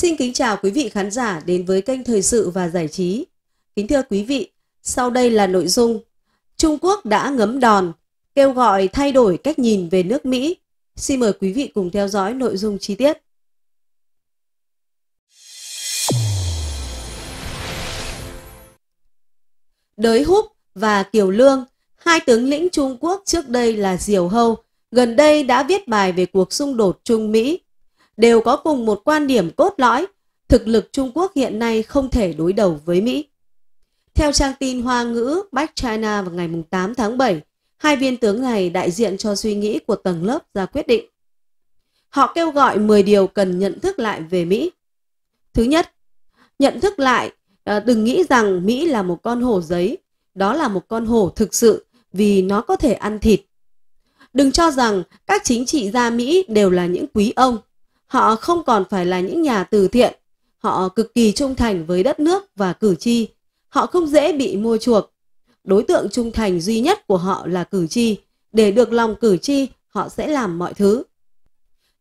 Xin kính chào quý vị khán giả đến với kênh Thời sự và Giải trí. Kính thưa quý vị, sau đây là nội dung Trung Quốc đã ngấm đòn, kêu gọi thay đổi cách nhìn về nước Mỹ. Xin mời quý vị cùng theo dõi nội dung chi tiết. Đới Húc và Kiều Lương, hai tướng lĩnh Trung Quốc trước đây là Diều Hâu, gần đây đã viết bài về cuộc xung đột Trung Mỹ đều có cùng một quan điểm cốt lõi, thực lực Trung Quốc hiện nay không thể đối đầu với Mỹ. Theo trang tin Hoa ngữ Bách China vào ngày 8 tháng 7, hai viên tướng này đại diện cho suy nghĩ của tầng lớp ra quyết định. Họ kêu gọi 10 điều cần nhận thức lại về Mỹ. Thứ nhất, nhận thức lại, à, đừng nghĩ rằng Mỹ là một con hổ giấy, đó là một con hổ thực sự vì nó có thể ăn thịt. Đừng cho rằng các chính trị gia Mỹ đều là những quý ông. Họ không còn phải là những nhà từ thiện. Họ cực kỳ trung thành với đất nước và cử tri. Họ không dễ bị mua chuộc. Đối tượng trung thành duy nhất của họ là cử tri. Để được lòng cử tri, họ sẽ làm mọi thứ.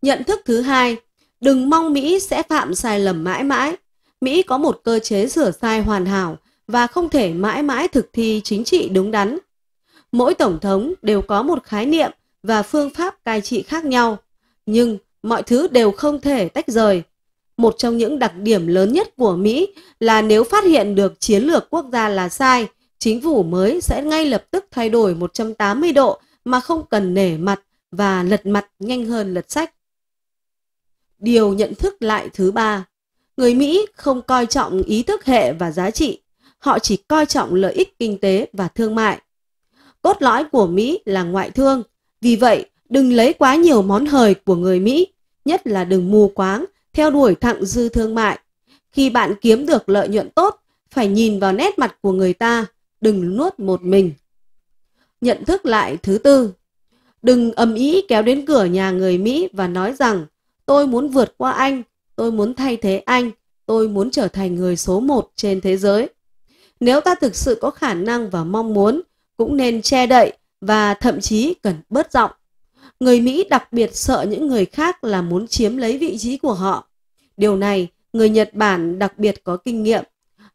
Nhận thức thứ hai, đừng mong Mỹ sẽ phạm sai lầm mãi mãi. Mỹ có một cơ chế sửa sai hoàn hảo và không thể mãi mãi thực thi chính trị đúng đắn. Mỗi tổng thống đều có một khái niệm và phương pháp cai trị khác nhau, nhưng mọi thứ đều không thể tách rời. Một trong những đặc điểm lớn nhất của Mỹ là nếu phát hiện được chiến lược quốc gia là sai, chính phủ mới sẽ ngay lập tức thay đổi 180 độ mà không cần nể mặt và lật mặt nhanh hơn lật sách. Điều nhận thức lại thứ ba, người Mỹ không coi trọng ý thức hệ và giá trị, họ chỉ coi trọng lợi ích kinh tế và thương mại. Cốt lõi của Mỹ là ngoại thương, vì vậy đừng lấy quá nhiều món hời của người Mỹ nhất là đừng mù quáng, theo đuổi thặng dư thương mại. Khi bạn kiếm được lợi nhuận tốt, phải nhìn vào nét mặt của người ta, đừng nuốt một mình. Nhận thức lại thứ tư, đừng âm ý kéo đến cửa nhà người Mỹ và nói rằng tôi muốn vượt qua anh, tôi muốn thay thế anh, tôi muốn trở thành người số một trên thế giới. Nếu ta thực sự có khả năng và mong muốn, cũng nên che đậy và thậm chí cần bớt giọng người Mỹ đặc biệt sợ những người khác là muốn chiếm lấy vị trí của họ. Điều này, người Nhật Bản đặc biệt có kinh nghiệm.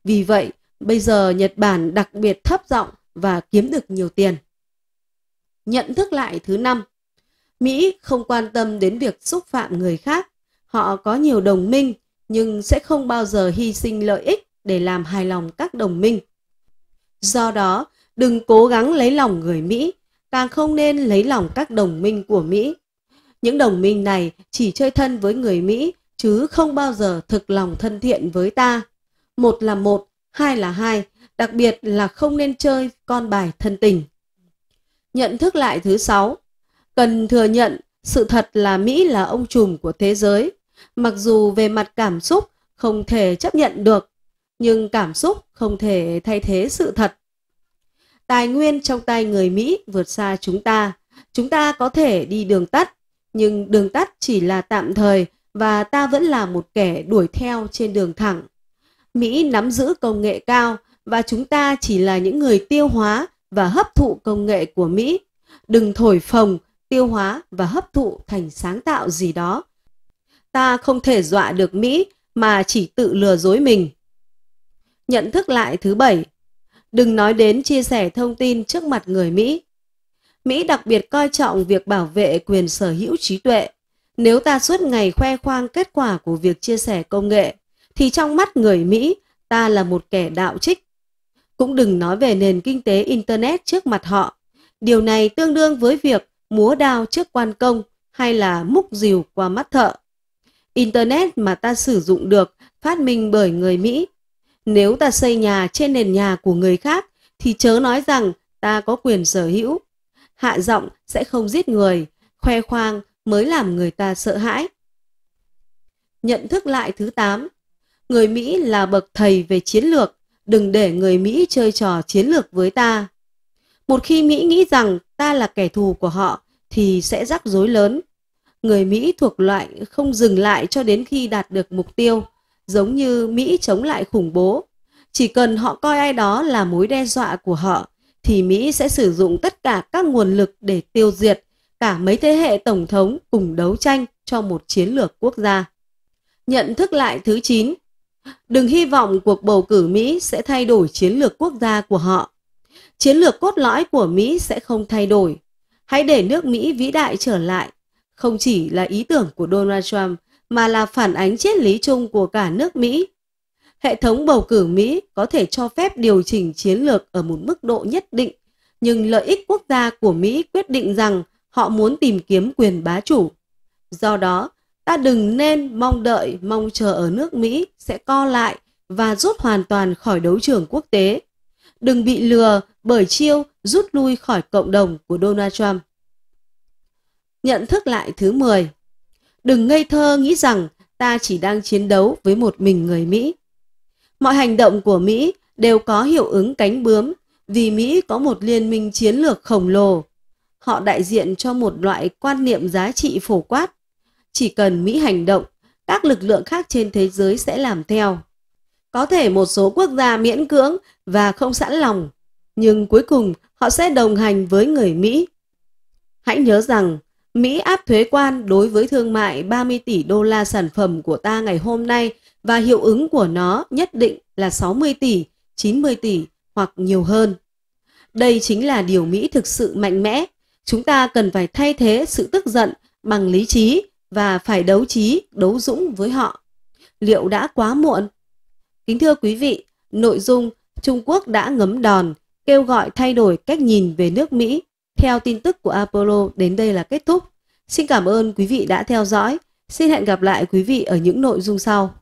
Vì vậy, bây giờ Nhật Bản đặc biệt thấp giọng và kiếm được nhiều tiền. Nhận thức lại thứ năm, Mỹ không quan tâm đến việc xúc phạm người khác. Họ có nhiều đồng minh nhưng sẽ không bao giờ hy sinh lợi ích để làm hài lòng các đồng minh. Do đó, đừng cố gắng lấy lòng người Mỹ càng không nên lấy lòng các đồng minh của Mỹ. Những đồng minh này chỉ chơi thân với người Mỹ, chứ không bao giờ thực lòng thân thiện với ta. Một là một, hai là hai, đặc biệt là không nên chơi con bài thân tình. Nhận thức lại thứ sáu, cần thừa nhận sự thật là Mỹ là ông trùm của thế giới, mặc dù về mặt cảm xúc không thể chấp nhận được, nhưng cảm xúc không thể thay thế sự thật tài nguyên trong tay người Mỹ vượt xa chúng ta. Chúng ta có thể đi đường tắt, nhưng đường tắt chỉ là tạm thời và ta vẫn là một kẻ đuổi theo trên đường thẳng. Mỹ nắm giữ công nghệ cao và chúng ta chỉ là những người tiêu hóa và hấp thụ công nghệ của Mỹ. Đừng thổi phồng, tiêu hóa và hấp thụ thành sáng tạo gì đó. Ta không thể dọa được Mỹ mà chỉ tự lừa dối mình. Nhận thức lại thứ bảy, Đừng nói đến chia sẻ thông tin trước mặt người Mỹ. Mỹ đặc biệt coi trọng việc bảo vệ quyền sở hữu trí tuệ. Nếu ta suốt ngày khoe khoang kết quả của việc chia sẻ công nghệ, thì trong mắt người Mỹ, ta là một kẻ đạo trích. Cũng đừng nói về nền kinh tế Internet trước mặt họ. Điều này tương đương với việc múa đao trước quan công hay là múc dìu qua mắt thợ. Internet mà ta sử dụng được phát minh bởi người Mỹ nếu ta xây nhà trên nền nhà của người khác, thì chớ nói rằng ta có quyền sở hữu. Hạ giọng sẽ không giết người, khoe khoang mới làm người ta sợ hãi. Nhận thức lại thứ 8. Người Mỹ là bậc thầy về chiến lược, đừng để người Mỹ chơi trò chiến lược với ta. Một khi Mỹ nghĩ rằng ta là kẻ thù của họ thì sẽ rắc rối lớn. Người Mỹ thuộc loại không dừng lại cho đến khi đạt được mục tiêu giống như Mỹ chống lại khủng bố. Chỉ cần họ coi ai đó là mối đe dọa của họ, thì Mỹ sẽ sử dụng tất cả các nguồn lực để tiêu diệt cả mấy thế hệ tổng thống cùng đấu tranh cho một chiến lược quốc gia. Nhận thức lại thứ 9. Đừng hy vọng cuộc bầu cử Mỹ sẽ thay đổi chiến lược quốc gia của họ. Chiến lược cốt lõi của Mỹ sẽ không thay đổi. Hãy để nước Mỹ vĩ đại trở lại. Không chỉ là ý tưởng của Donald Trump mà là phản ánh triết lý chung của cả nước Mỹ. Hệ thống bầu cử Mỹ có thể cho phép điều chỉnh chiến lược ở một mức độ nhất định, nhưng lợi ích quốc gia của Mỹ quyết định rằng họ muốn tìm kiếm quyền bá chủ. Do đó, ta đừng nên mong đợi, mong chờ ở nước Mỹ sẽ co lại và rút hoàn toàn khỏi đấu trường quốc tế. Đừng bị lừa bởi chiêu rút lui khỏi cộng đồng của Donald Trump. Nhận thức lại thứ 10 Đừng ngây thơ nghĩ rằng ta chỉ đang chiến đấu với một mình người Mỹ. Mọi hành động của Mỹ đều có hiệu ứng cánh bướm vì Mỹ có một liên minh chiến lược khổng lồ. Họ đại diện cho một loại quan niệm giá trị phổ quát. Chỉ cần Mỹ hành động, các lực lượng khác trên thế giới sẽ làm theo. Có thể một số quốc gia miễn cưỡng và không sẵn lòng, nhưng cuối cùng họ sẽ đồng hành với người Mỹ. Hãy nhớ rằng Mỹ áp thuế quan đối với thương mại 30 tỷ đô la sản phẩm của ta ngày hôm nay và hiệu ứng của nó nhất định là 60 tỷ, 90 tỷ hoặc nhiều hơn. Đây chính là điều Mỹ thực sự mạnh mẽ. Chúng ta cần phải thay thế sự tức giận bằng lý trí và phải đấu trí, đấu dũng với họ. Liệu đã quá muộn? Kính thưa quý vị, nội dung Trung Quốc đã ngấm đòn, kêu gọi thay đổi cách nhìn về nước Mỹ theo tin tức của Apollo đến đây là kết thúc. Xin cảm ơn quý vị đã theo dõi. Xin hẹn gặp lại quý vị ở những nội dung sau.